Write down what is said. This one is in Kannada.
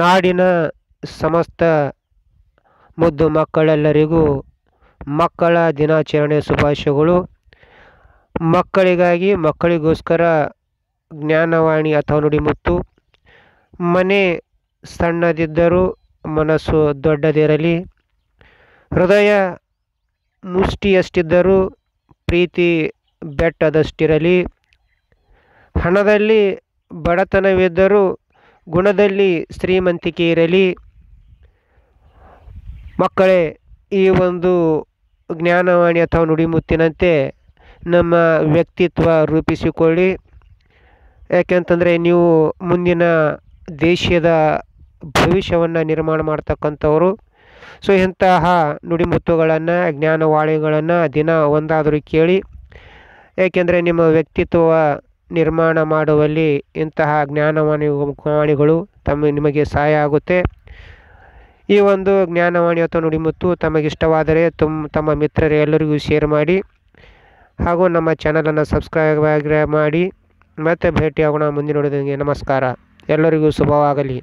ನಾಡಿನ ಸಮಸ್ತ ಮುದ್ದು ಮಕ್ಕಳೆಲ್ಲರಿಗೂ ಮಕ್ಕಳ ದಿನಾಚರಣೆ ಶುಭಾಶಯಗಳು ಮಕ್ಕಳಿಗಾಗಿ ಮಕ್ಕಳಿಗೋಸ್ಕರ ಜ್ಞಾನವಾಣಿ ಅಥವಾ ನುಡಿಮುತ್ತು ಮನೆ ಸಣ್ಣದಿದ್ದರೂ ಮನಸ್ಸು ದೊಡ್ಡದಿರಲಿ ಹೃದಯ ಮುಷ್ಟಿಯಷ್ಟಿದ್ದರೂ ಪ್ರೀತಿ ಬೆಟ್ಟದಷ್ಟಿರಲಿ ಹಣದಲ್ಲಿ ಬಡತನವಿದ್ದರೂ ಗುಣದಲ್ಲಿ ಶ್ರೀಮಂತಿಕೆ ಇರಲಿ ಮಕ್ಕಳೇ ಈ ಒಂದು ಜ್ಞಾನವಾಣಿ ಅಥವಾ ನುಡಿಮುತ್ತಿನಂತೆ ನಮ್ಮ ವ್ಯಕ್ತಿತ್ವ ರೂಪಿಸಿಕೊಳ್ಳಿ ಯಾಕೆಂತಂದರೆ ನೀವು ಮುಂದಿನ ದೇಶದ ಭವಿಷ್ಯವನ್ನು ನಿರ್ಮಾಣ ಮಾಡ್ತಕ್ಕಂಥವರು ಸೊ ಇಂತಹ ನುಡಿಮುತ್ತುಗಳನ್ನು ಜ್ಞಾನವಾಣಿಗಳನ್ನು ದಿನ ಒಂದಾದರೂ ಕೇಳಿ ಏಕೆಂದರೆ ನಿಮ್ಮ ವ್ಯಕ್ತಿತ್ವ ನಿರ್ಮಾಣ ಮಾಡುವಲ್ಲಿ ಇಂತಹ ಜ್ಞಾನವಾಣಿ ವಾಣಿಗಳು ತಮ್ಮ ನಿಮಗೆ ಸಹಾಯ ಆಗುತ್ತೆ ಈ ಒಂದು ಜ್ಞಾನವಾಣಿ ಅಥವಾ ನುಡಿಮುತ್ತು ತಮಗಿಷ್ಟವಾದರೆ ತುಮ್ ತಮ್ಮ ಮಿತ್ರರು ಎಲ್ಲರಿಗೂ ಶೇರ್ ಮಾಡಿ ಹಾಗೂ ನಮ್ಮ ಚಾನಲನ್ನು ಸಬ್ಸ್ಕ್ರೈಬ್ ಆಗಿ ಮಾಡಿ ಮತ್ತೆ ಭೇಟಿಯಾಗೋಣ ಮುಂದಿನ ನೋಡಿದಂಗೆ ನಮಸ್ಕಾರ ಎಲ್ಲರಿಗೂ ಶುಭವಾಗಲಿ